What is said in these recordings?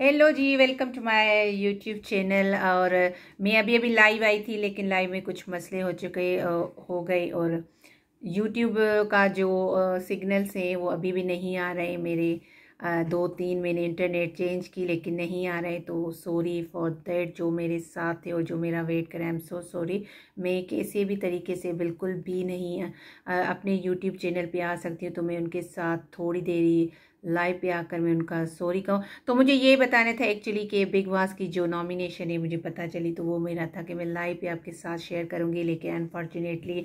hello जी welcome to my YouTube channel और मैं अभी अभी लाइव आई थी लेकिन लाइव में कुछ मसले हो चुके हो गए और यूट्यूब का जो सिग्नल्स हैं वो अभी भी नहीं आ रहे मेरे दो तीन मैंने इंटरनेट चेंज की लेकिन नहीं आ रहे तो सॉरी फॉर दैट जो मेरे साथ थे और जो मेरा वेट करें आई एम सो सॉरी मैं किसी भी तरीके से बिल्कुल भी नहीं अपने यूट्यूब चैनल पे आ सकती हूँ तो मैं उनके साथ थोड़ी देर ही लाइव पे आकर मैं उनका सॉरी कहूँ तो मुझे ये बताना था एक्चुअली कि बिग बॉस की जो नॉमिनेशन है मुझे पता चली तो वो मेरा था कि मैं लाइव पे आपके साथ शेयर करूँगी लेकिन अनफॉर्चुनेटली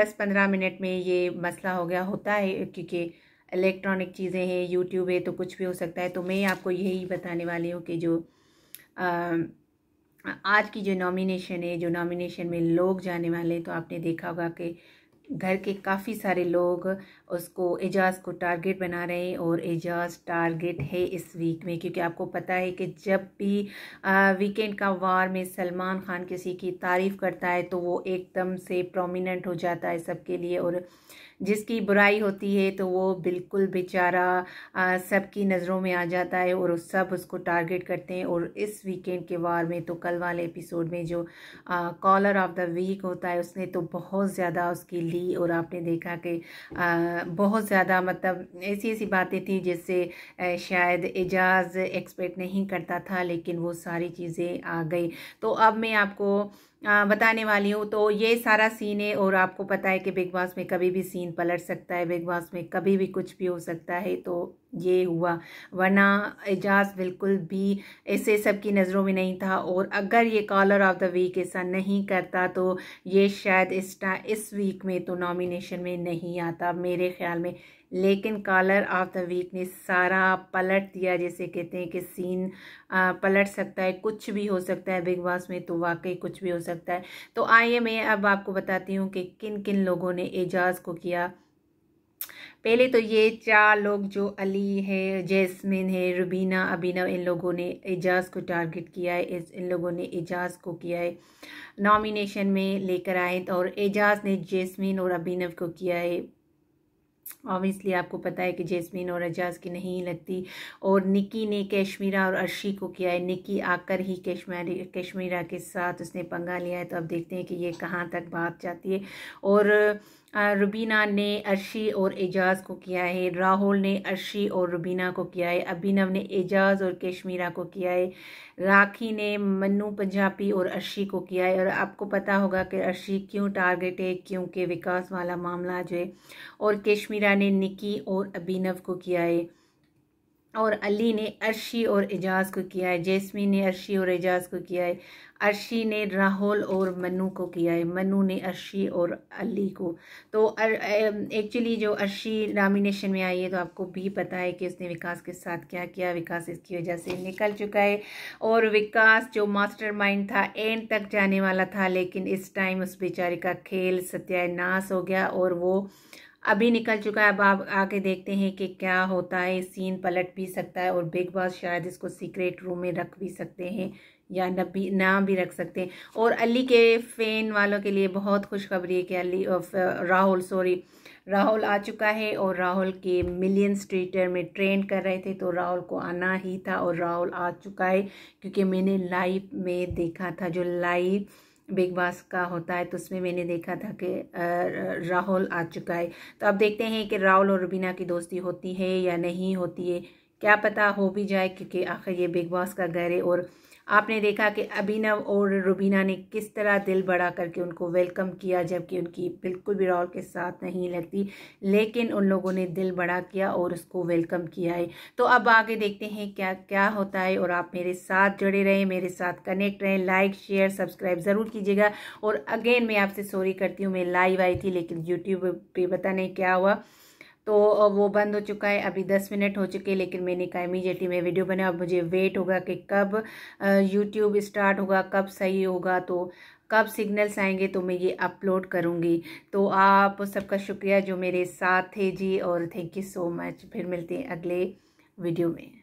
दस पंद्रह मिनट में ये मसला हो गया होता है क्योंकि इलेक्ट्रॉनिक चीज़ें हैं यूट्यूब है तो कुछ भी हो सकता है तो मैं आपको यही बताने वाली हूँ कि जो आ, आज की जो नॉमिनेशन है जो नॉमिनेशन में लोग जाने वाले हैं तो आपने देखा होगा कि घर के काफ़ी सारे लोग उसको एजाज को टारगेट बना रहे हैं और एजाज टारगेट है इस वीक में क्योंकि आपको पता है कि जब भी वीकेंड का वार में सलमान खान किसी की तारीफ़ करता है तो वो एकदम से प्रोमिनेंट हो जाता है सबके लिए और जिसकी बुराई होती है तो वो बिल्कुल बेचारा सबकी नज़रों में आ जाता है और सब उसको टारगेट करते हैं और इस वीकेंड के वार में तो कल वाले एपिसोड में जो कॉलर ऑफ द वीक होता है उसने तो बहुत ज़्यादा उसकी ली और आपने देखा कि बहुत ज़्यादा मतलब ऐसी ऐसी बातें थी जिससे शायद एजाज एक्सपेक्ट नहीं करता था लेकिन वो सारी चीज़ें आ गई तो अब मैं आपको बताने वाली हूँ तो ये सारा सीन है और आपको पता है कि बिग बॉस में कभी भी सीन पलट सकता है बिग बॉस में कभी भी कुछ भी हो सकता है तो ये हुआ वरना एजाज बिल्कुल भी ऐसे सबकी नज़रों में नहीं था और अगर ये कॉलर ऑफ द वीक ऐसा नहीं करता तो ये शायद इस इस वीक में तो नॉमिनेशन में नहीं आता मेरे ख्याल में लेकिन कॉलर ऑफ द वीक ने सारा पलट दिया जैसे कहते हैं कि सीन पलट सकता है कुछ भी हो सकता है बिग बॉस में तो वाकई कुछ भी हो सकता सकता है तो आइए मैं अब आपको बताती हूँ कि किन किन लोगों ने एजाज़ को किया पहले तो ये चार लोग जो अली है जैस्मिन है रुबीना अबीना इन लोगों ने एजाज़ को टारगेट किया है इन लोगों ने एजाज़ को किया है नॉमिनेशन में लेकर आए तो और एजाज़ ने जैस्मिन और अबीनव को किया है ऑब्वियसली आपको पता है कि जैसमिन और एजाज की नहीं लगती और निकी ने कश्मीरा और अर्शी को किया है निकी आकर ही कश्मीरी कश्मीरा के साथ उसने पंगा लिया है तो अब देखते हैं कि ये कहाँ तक बात जाती है और रुबीना ने अर्शी और एजाज को किया है राहुल ने अर्शी और रुबीना को किया है अभिनव ने एजाज और कश्मीरा को किया है राखी ने मन्नू पंजाबी और अर्शी को किया है और आपको पता होगा कि अर्शी क्यों टारगेट है क्योंकि विकास वाला मामला जो है और कश्मीरा ने निकी और अभिनव को किया है और अली ने अर्शी और एजाज को किया है जैसमी ने अर्शी और एजाज को किया है अर्शी ने राहुल और मनु को किया है मनु ने अर्शी और अली को तो एक्चुअली जो अर्शी नामिनेशन में आई है तो आपको भी पता है कि उसने विकास के साथ क्या किया विकास इसकी वजह से निकल चुका है और विकास जो मास्टरमाइंड था एंड तक जाने वाला था लेकिन इस टाइम उस बेचारे का खेल सत्यानाश हो गया और वो अभी निकल चुका है अब आप आके देखते हैं कि क्या होता है सीन पलट भी सकता है और बिग बॉस शायद इसको सीक्रेट रूम में रख भी सकते हैं या न भी ना भी रख सकते हैं और अली के फ़ैन वालों के लिए बहुत खुशखबरी है कि अली राहुल सॉरी राहुल आ चुका है और राहुल के मिलियंस ट्विटर में ट्रेंड कर रहे थे तो राहुल को आना ही था और राहुल आ चुका है क्योंकि मैंने लाइव में देखा था जो लाइव बिग बॉस का होता है तो उसमें मैंने देखा था कि राहुल आ चुका है तो अब देखते हैं कि राहुल और रुबीना की दोस्ती होती है या नहीं होती है क्या पता हो भी जाए क्योंकि आखिर ये बिग बॉस का घर है और आपने देखा कि अभिनव और रुबीना ने किस तरह दिल बड़ा करके उनको वेलकम किया जबकि उनकी बिल्कुल भी रॉल के साथ नहीं लगती लेकिन उन लोगों ने दिल बड़ा किया और उसको वेलकम किया है तो अब आगे देखते हैं क्या क्या होता है और आप मेरे साथ जुड़े रहें मेरे साथ कनेक्ट रहें लाइक शेयर सब्सक्राइब ज़रूर कीजिएगा और अगेन मैं आपसे सॉरी करती हूँ मैं लाइव आई थी लेकिन यूट्यूब पर पता नहीं क्या हुआ तो वो बंद हो चुका है अभी दस मिनट हो चुके लेकिन मैंने कहा इमीजिएटली मैं वीडियो बना और मुझे वेट होगा कि कब यूट्यूब स्टार्ट होगा कब सही होगा तो कब सिग्नल्स आएंगे तो मैं ये अपलोड करूँगी तो आप सबका शुक्रिया जो मेरे साथ थे जी और थैंक यू सो मच फिर मिलते हैं अगले वीडियो में